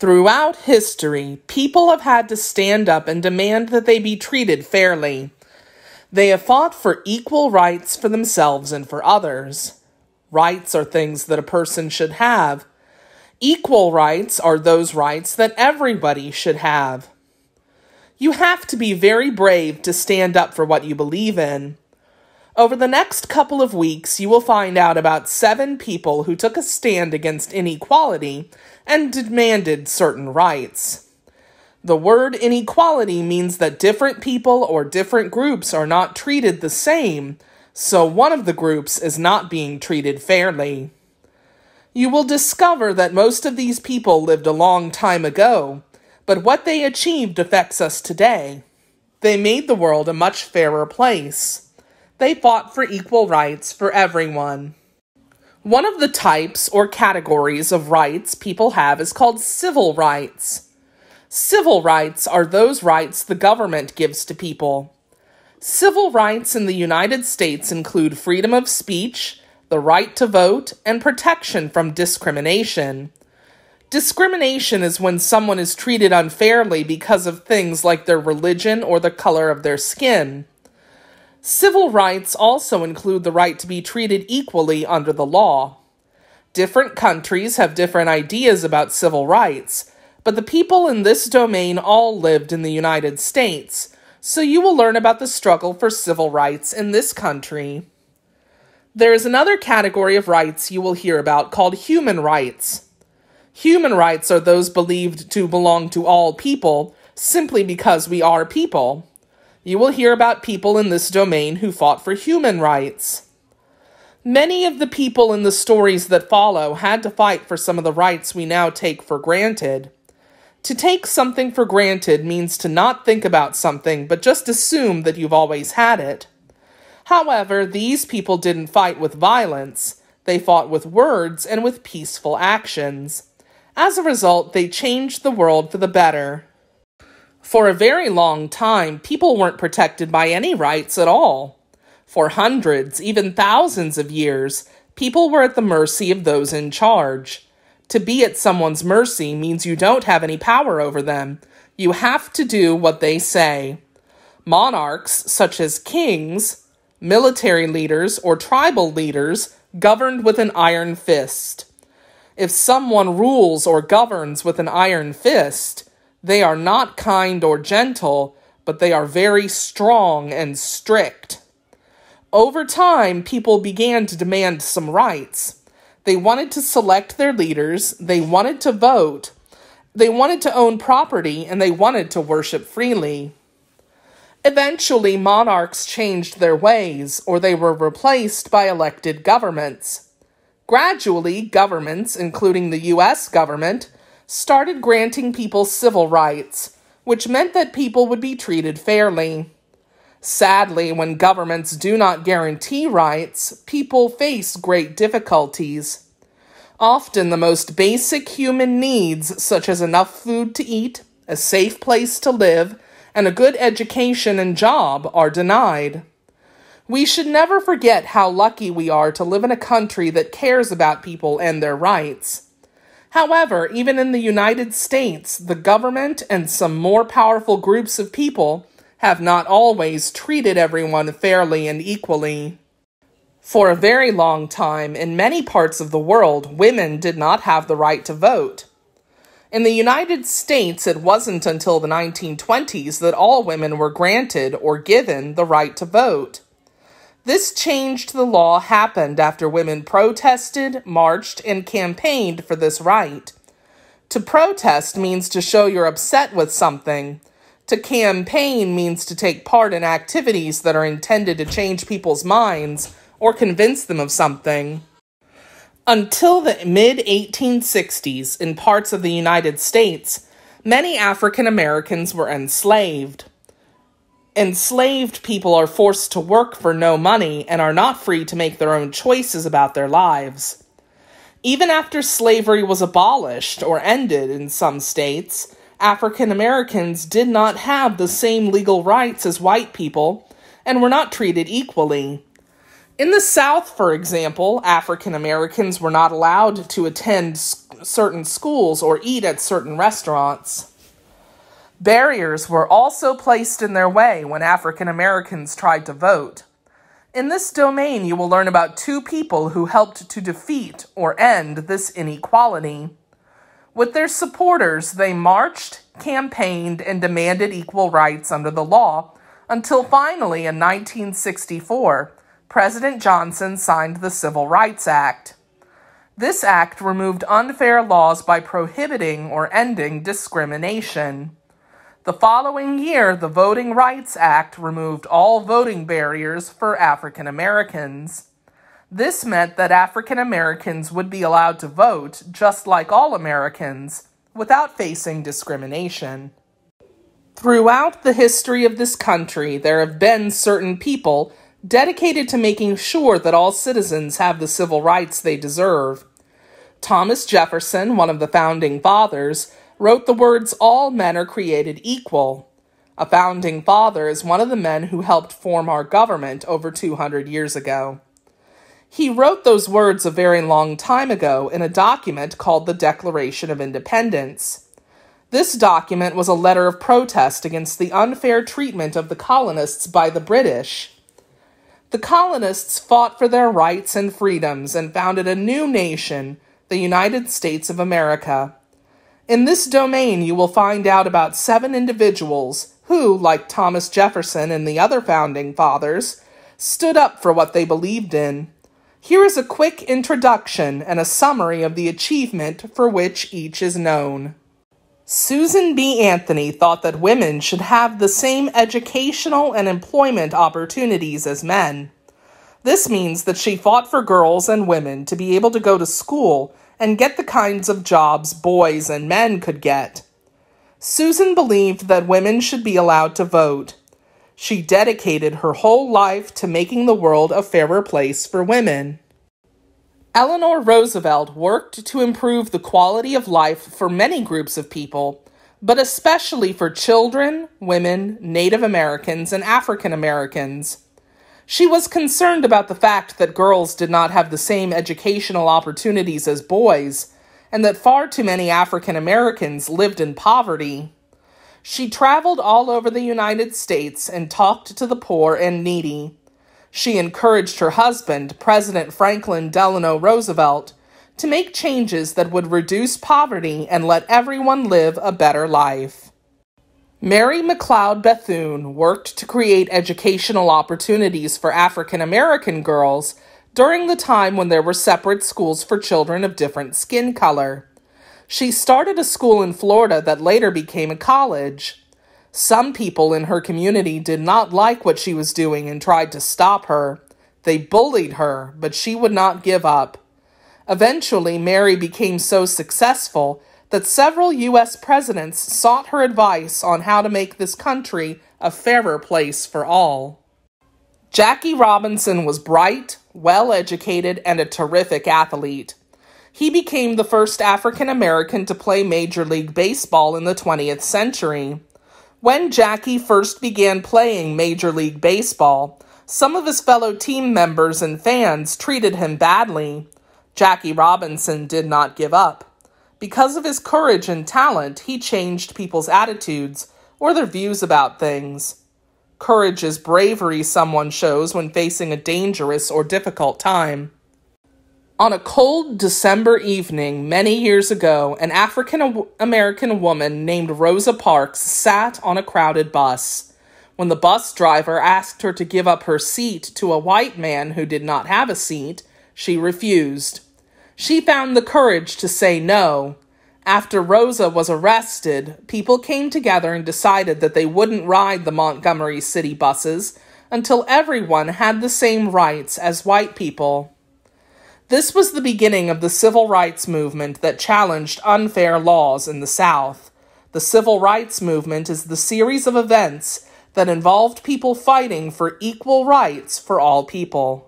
Throughout history, people have had to stand up and demand that they be treated fairly. They have fought for equal rights for themselves and for others. Rights are things that a person should have. Equal rights are those rights that everybody should have. You have to be very brave to stand up for what you believe in. Over the next couple of weeks, you will find out about seven people who took a stand against inequality and demanded certain rights. The word inequality means that different people or different groups are not treated the same, so one of the groups is not being treated fairly. You will discover that most of these people lived a long time ago, but what they achieved affects us today. They made the world a much fairer place they fought for equal rights for everyone. One of the types or categories of rights people have is called civil rights. Civil rights are those rights the government gives to people. Civil rights in the United States include freedom of speech, the right to vote, and protection from discrimination. Discrimination is when someone is treated unfairly because of things like their religion or the color of their skin. Civil rights also include the right to be treated equally under the law. Different countries have different ideas about civil rights, but the people in this domain all lived in the United States, so you will learn about the struggle for civil rights in this country. There is another category of rights you will hear about called human rights. Human rights are those believed to belong to all people simply because we are people you will hear about people in this domain who fought for human rights. Many of the people in the stories that follow had to fight for some of the rights we now take for granted. To take something for granted means to not think about something, but just assume that you've always had it. However, these people didn't fight with violence, they fought with words and with peaceful actions. As a result, they changed the world for the better. For a very long time, people weren't protected by any rights at all. For hundreds, even thousands of years, people were at the mercy of those in charge. To be at someone's mercy means you don't have any power over them. You have to do what they say. Monarchs, such as kings, military leaders, or tribal leaders, governed with an iron fist. If someone rules or governs with an iron fist, they are not kind or gentle, but they are very strong and strict. Over time, people began to demand some rights. They wanted to select their leaders, they wanted to vote, they wanted to own property, and they wanted to worship freely. Eventually, monarchs changed their ways, or they were replaced by elected governments. Gradually, governments, including the US government, started granting people civil rights, which meant that people would be treated fairly. Sadly, when governments do not guarantee rights, people face great difficulties. Often, the most basic human needs, such as enough food to eat, a safe place to live, and a good education and job, are denied. We should never forget how lucky we are to live in a country that cares about people and their rights. However, even in the United States, the government and some more powerful groups of people have not always treated everyone fairly and equally. For a very long time, in many parts of the world, women did not have the right to vote. In the United States, it wasn't until the 1920s that all women were granted or given the right to vote. This change to the law happened after women protested, marched, and campaigned for this right. To protest means to show you're upset with something. To campaign means to take part in activities that are intended to change people's minds or convince them of something. Until the mid 1860s, in parts of the United States, many African Americans were enslaved enslaved people are forced to work for no money and are not free to make their own choices about their lives. Even after slavery was abolished or ended in some states, African Americans did not have the same legal rights as white people and were not treated equally. In the South, for example, African Americans were not allowed to attend certain schools or eat at certain restaurants. Barriers were also placed in their way when African Americans tried to vote. In this domain, you will learn about two people who helped to defeat or end this inequality. With their supporters, they marched, campaigned, and demanded equal rights under the law until finally, in 1964, President Johnson signed the Civil Rights Act. This act removed unfair laws by prohibiting or ending discrimination. The following year, the Voting Rights Act removed all voting barriers for African Americans. This meant that African Americans would be allowed to vote just like all Americans without facing discrimination. Throughout the history of this country, there have been certain people dedicated to making sure that all citizens have the civil rights they deserve. Thomas Jefferson, one of the founding fathers, wrote the words, All men are created equal. A founding father is one of the men who helped form our government over 200 years ago. He wrote those words a very long time ago in a document called the Declaration of Independence. This document was a letter of protest against the unfair treatment of the colonists by the British. The colonists fought for their rights and freedoms and founded a new nation, the United States of America. In this domain, you will find out about seven individuals who, like Thomas Jefferson and the other founding fathers, stood up for what they believed in. Here is a quick introduction and a summary of the achievement for which each is known. Susan B. Anthony thought that women should have the same educational and employment opportunities as men. This means that she fought for girls and women to be able to go to school and get the kinds of jobs boys and men could get. Susan believed that women should be allowed to vote. She dedicated her whole life to making the world a fairer place for women. Eleanor Roosevelt worked to improve the quality of life for many groups of people, but especially for children, women, Native Americans, and African Americans. She was concerned about the fact that girls did not have the same educational opportunities as boys, and that far too many African Americans lived in poverty. She traveled all over the United States and talked to the poor and needy. She encouraged her husband, President Franklin Delano Roosevelt, to make changes that would reduce poverty and let everyone live a better life. Mary McLeod Bethune worked to create educational opportunities for African American girls during the time when there were separate schools for children of different skin color. She started a school in Florida that later became a college. Some people in her community did not like what she was doing and tried to stop her. They bullied her, but she would not give up. Eventually, Mary became so successful that several U.S. presidents sought her advice on how to make this country a fairer place for all. Jackie Robinson was bright, well educated, and a terrific athlete. He became the first African American to play Major League Baseball in the 20th century. When Jackie first began playing Major League Baseball, some of his fellow team members and fans treated him badly. Jackie Robinson did not give up. Because of his courage and talent, he changed people's attitudes or their views about things. Courage is bravery someone shows when facing a dangerous or difficult time. On a cold December evening many years ago, an African American woman named Rosa Parks sat on a crowded bus. When the bus driver asked her to give up her seat to a white man who did not have a seat, she refused. She found the courage to say no. After Rosa was arrested, people came together and decided that they wouldn't ride the Montgomery city buses until everyone had the same rights as white people. This was the beginning of the civil rights movement that challenged unfair laws in the South. The civil rights movement is the series of events that involved people fighting for equal rights for all people.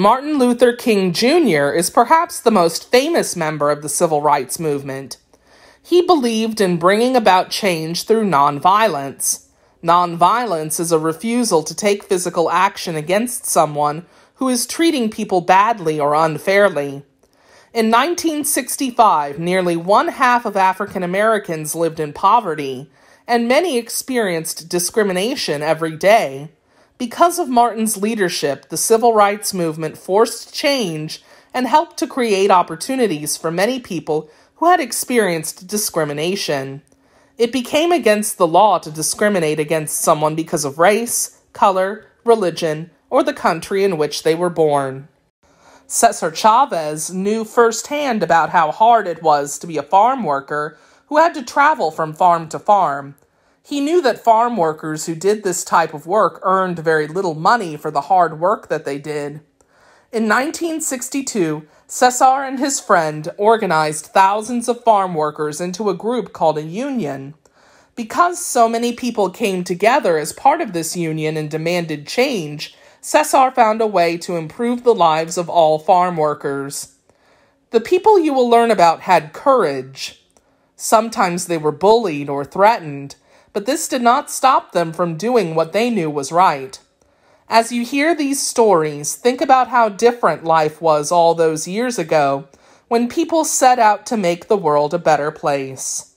Martin Luther King Jr. is perhaps the most famous member of the civil rights movement. He believed in bringing about change through nonviolence. Nonviolence is a refusal to take physical action against someone who is treating people badly or unfairly. In 1965, nearly one half of African Americans lived in poverty, and many experienced discrimination every day. Because of Martin's leadership, the civil rights movement forced change and helped to create opportunities for many people who had experienced discrimination. It became against the law to discriminate against someone because of race, color, religion, or the country in which they were born. Cesar Chavez knew firsthand about how hard it was to be a farm worker who had to travel from farm to farm, he knew that farm workers who did this type of work earned very little money for the hard work that they did. In 1962, Cesar and his friend organized thousands of farm workers into a group called a union. Because so many people came together as part of this union and demanded change, Cesar found a way to improve the lives of all farm workers. The people you will learn about had courage. Sometimes they were bullied or threatened, but this did not stop them from doing what they knew was right. As you hear these stories, think about how different life was all those years ago when people set out to make the world a better place.